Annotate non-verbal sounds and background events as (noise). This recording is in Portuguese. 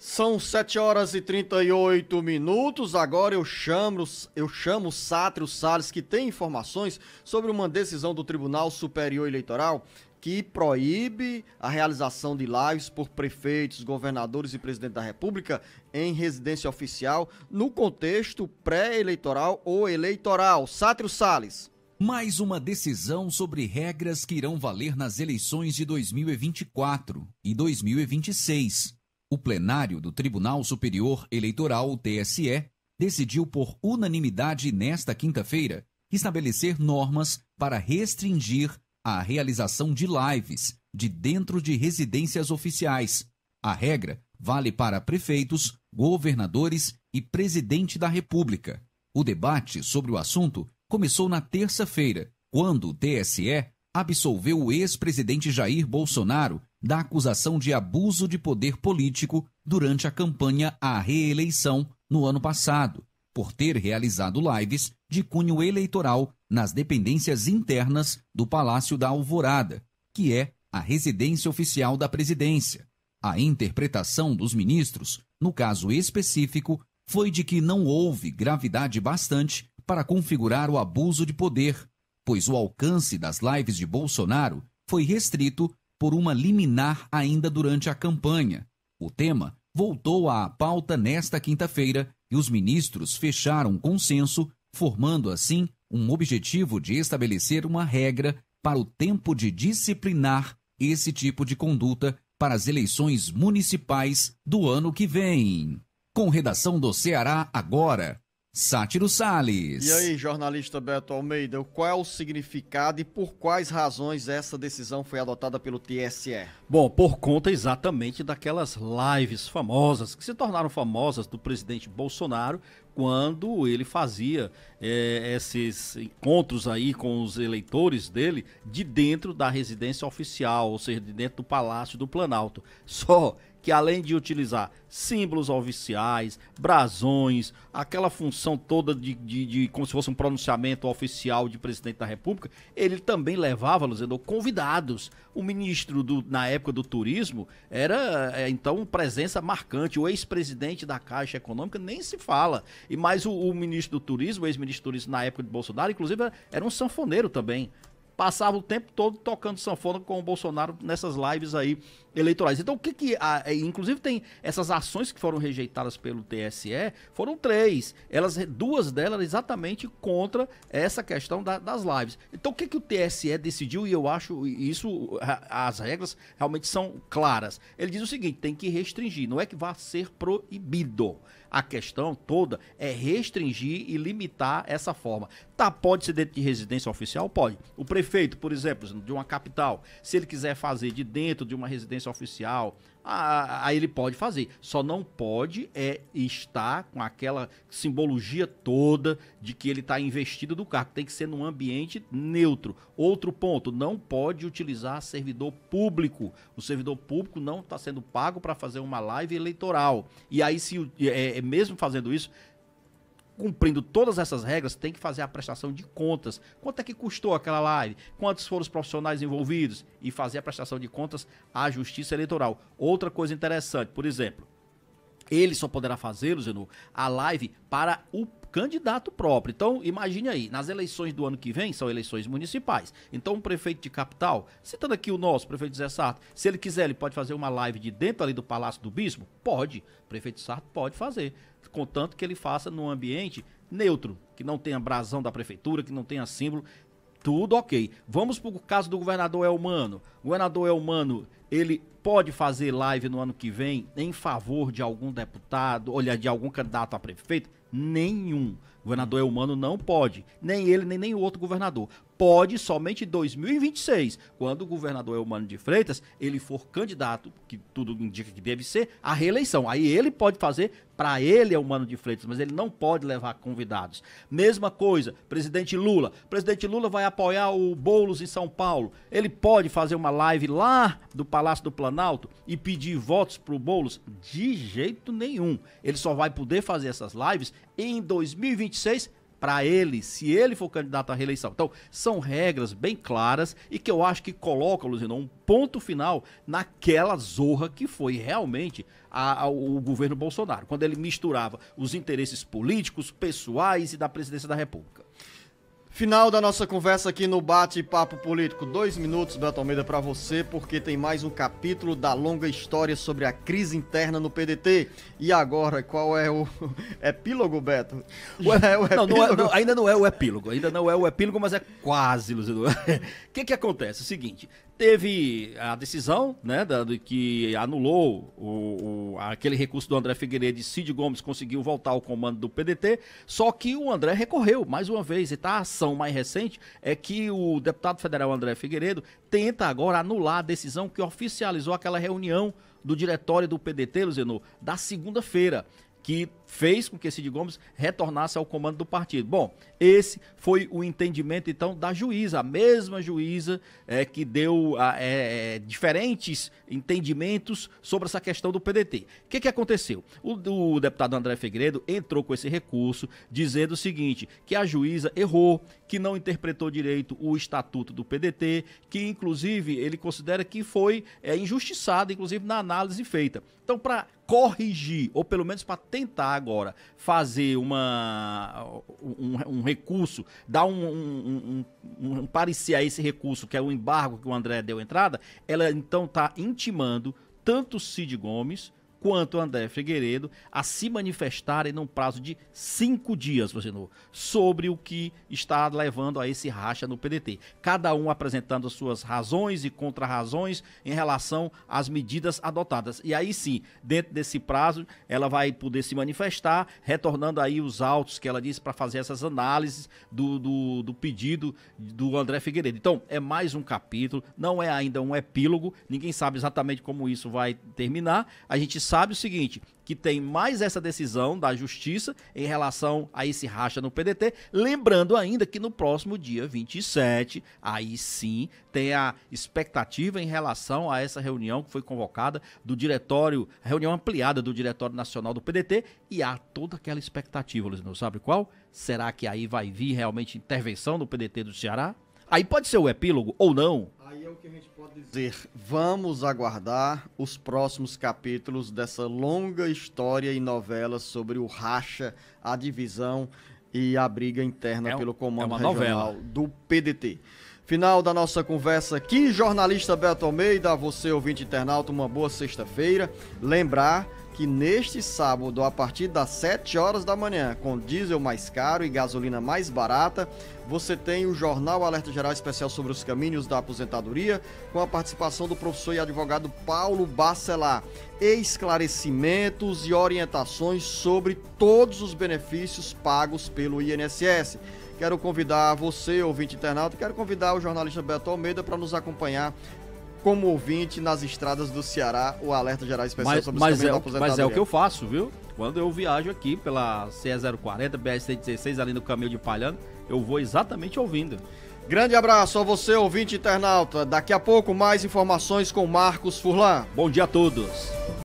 São 7 horas e 38 minutos. Agora eu chamo, eu chamo Sátrio Salles, que tem informações sobre uma decisão do Tribunal Superior Eleitoral que proíbe a realização de lives por prefeitos, governadores e presidente da República em residência oficial no contexto pré-eleitoral ou eleitoral. Sátrio Salles. Mais uma decisão sobre regras que irão valer nas eleições de 2024 e 2026 o plenário do Tribunal Superior Eleitoral, TSE, decidiu por unanimidade nesta quinta-feira estabelecer normas para restringir a realização de lives de dentro de residências oficiais. A regra vale para prefeitos, governadores e presidente da República. O debate sobre o assunto começou na terça-feira, quando o TSE absolveu o ex-presidente Jair Bolsonaro da acusação de abuso de poder político durante a campanha à reeleição no ano passado, por ter realizado lives de cunho eleitoral nas dependências internas do Palácio da Alvorada, que é a residência oficial da presidência. A interpretação dos ministros, no caso específico, foi de que não houve gravidade bastante para configurar o abuso de poder, pois o alcance das lives de Bolsonaro foi restrito por uma liminar ainda durante a campanha. O tema voltou à pauta nesta quinta-feira e os ministros fecharam consenso, formando assim um objetivo de estabelecer uma regra para o tempo de disciplinar esse tipo de conduta para as eleições municipais do ano que vem. Com redação do Ceará agora, Sátiro Sales. E aí, jornalista Beto Almeida, qual é o significado e por quais razões essa decisão foi adotada pelo TSE? Bom, por conta exatamente daquelas lives famosas que se tornaram famosas do presidente Bolsonaro quando ele fazia é, esses encontros aí com os eleitores dele de dentro da residência oficial, ou seja, de dentro do Palácio do Planalto. Só que além de utilizar símbolos oficiais, brasões, aquela função toda de, de, de, como se fosse um pronunciamento oficial de presidente da República, ele também levava, Luzendo, convidados. O ministro do, na época do turismo era é, então presença marcante. O ex-presidente da Caixa Econômica nem se fala. E mais o, o ministro do turismo, o ex-ministro do turismo na época de Bolsonaro, inclusive era, era um sanfoneiro também passava o tempo todo tocando sanfona com o Bolsonaro nessas lives aí eleitorais. Então, o que que. A, é, inclusive, tem essas ações que foram rejeitadas pelo TSE, foram três. Elas, duas delas exatamente contra essa questão da, das lives. Então, o que que o TSE decidiu, e eu acho isso, as regras realmente são claras. Ele diz o seguinte: tem que restringir, não é que vá ser proibido. A questão toda é restringir e limitar essa forma. Tá, pode ser dentro de residência oficial? Pode. O prefeito, por exemplo, de uma capital, se ele quiser fazer de dentro de uma residência justiça oficial, aí ele pode fazer. Só não pode é estar com aquela simbologia toda de que ele está investido do cargo. Tem que ser num ambiente neutro. Outro ponto, não pode utilizar servidor público. O servidor público não está sendo pago para fazer uma live eleitoral. E aí, se é, é, mesmo fazendo isso, cumprindo todas essas regras, tem que fazer a prestação de contas. Quanto é que custou aquela live? Quantos foram os profissionais envolvidos? E fazer a prestação de contas à Justiça Eleitoral. Outra coisa interessante, por exemplo, ele só poderá fazer, Zenu, a live para o candidato próprio. Então, imagine aí, nas eleições do ano que vem, são eleições municipais. Então, um prefeito de capital, citando aqui o nosso, prefeito Zé Sarto, se ele quiser, ele pode fazer uma live de dentro ali do Palácio do Bispo? Pode. O prefeito Sarto pode fazer. Contanto que ele faça num ambiente neutro, que não tenha brasão da prefeitura, que não tenha símbolo. Tudo ok. Vamos para o caso do governador Elmano. O governador Elmano ele pode fazer live no ano que vem em favor de algum deputado, olha, de algum candidato a prefeito? Nenhum. O governador humano não pode. Nem ele, nem nenhum outro governador. Pode somente em 2026, quando o governador humano de Freitas, ele for candidato, que tudo indica que deve ser, à reeleição. Aí ele pode fazer para ele é humano de Freitas, mas ele não pode levar convidados. Mesma coisa, presidente Lula. Presidente Lula vai apoiar o Boulos em São Paulo. Ele pode fazer uma live lá do Palácio Palácio do Planalto e pedir votos para o Boulos? De jeito nenhum. Ele só vai poder fazer essas lives em 2026 para ele, se ele for candidato à reeleição. Então, são regras bem claras e que eu acho que coloca Luzino, um ponto final naquela zorra que foi realmente a, a, o governo Bolsonaro, quando ele misturava os interesses políticos, pessoais e da presidência da República. Final da nossa conversa aqui no Bate-Papo Político. Dois minutos, Beto Almeida, para você, porque tem mais um capítulo da longa história sobre a crise interna no PDT. E agora, qual é o (laughs) epílogo, Beto? O é o epílogo? Não, não é, não, ainda não é o epílogo, ainda não é o epílogo, mas é quase, Luzido. (laughs) O que, que acontece? É o seguinte, teve a decisão, né, da, que anulou o, o, aquele recurso do André Figueiredo e Cid Gomes conseguiu voltar ao comando do PDT, só que o André recorreu mais uma vez, e tá a ação mais recente é que o deputado federal André Figueiredo tenta agora anular a decisão que oficializou aquela reunião do diretório do PDT, Luzeno, da segunda-feira que fez com que Cid Gomes retornasse ao comando do partido. Bom, esse foi o entendimento então da juíza, a mesma juíza é, que deu é, é, diferentes entendimentos sobre essa questão do PDT. O que, que aconteceu? O, o deputado André Fegredo entrou com esse recurso dizendo o seguinte, que a juíza errou, que não interpretou direito o estatuto do PDT, que inclusive ele considera que foi é, injustiçado, inclusive na análise feita. Então, para corrigir, ou pelo menos para tentar agora fazer uma, um, um recurso, dar um, um, um, parecer a esse recurso, que é o embargo que o André deu entrada, ela então está intimando tanto Cid Gomes quanto André Figueiredo a se manifestarem num prazo de cinco dias, você não, sobre o que está levando a esse racha no PDT. Cada um apresentando suas razões e contrarrazões em relação às medidas adotadas. E aí sim, dentro desse prazo, ela vai poder se manifestar, retornando aí os autos que ela disse para fazer essas análises do, do, do pedido do André Figueiredo. Então, é mais um capítulo, não é ainda um epílogo, ninguém sabe exatamente como isso vai terminar. A gente sabe o seguinte, que tem mais essa decisão da justiça em relação a esse racha no PDT, lembrando ainda que no próximo dia 27, aí sim, tem a expectativa em relação a essa reunião que foi convocada do diretório, reunião ampliada do Diretório Nacional do PDT e há toda aquela expectativa, Luiz, não sabe qual? Será que aí vai vir realmente intervenção do PDT do Ceará? Aí pode ser o epílogo ou não. Aí é o que a gente pode dizer. Vamos aguardar os próximos capítulos dessa longa história e novela sobre o racha, a divisão e a briga interna é um, pelo é comando é regional novela. do PDT. Final da nossa conversa aqui, jornalista Beto Almeida, você ouvinte internauta, uma boa sexta-feira. Lembrar que neste sábado, a partir das 7 horas da manhã, com diesel mais caro e gasolina mais barata, você tem o Jornal Alerta Geral Especial sobre os Caminhos da Aposentadoria, com a participação do professor e advogado Paulo Bacelar. Esclarecimentos e orientações sobre todos os benefícios pagos pelo INSS. Quero convidar você, ouvinte internauta, quero convidar o jornalista Beto Almeida para nos acompanhar como ouvinte nas estradas do Ceará o alerta geral especial mas, sobre mas os é, Mas é o que eu faço, viu? Quando eu viajo aqui pela CE 040, BR-116, ali no caminho de Palhano, eu vou exatamente ouvindo. Grande abraço a você, ouvinte internauta. Daqui a pouco, mais informações com Marcos Furlan. Bom dia a todos.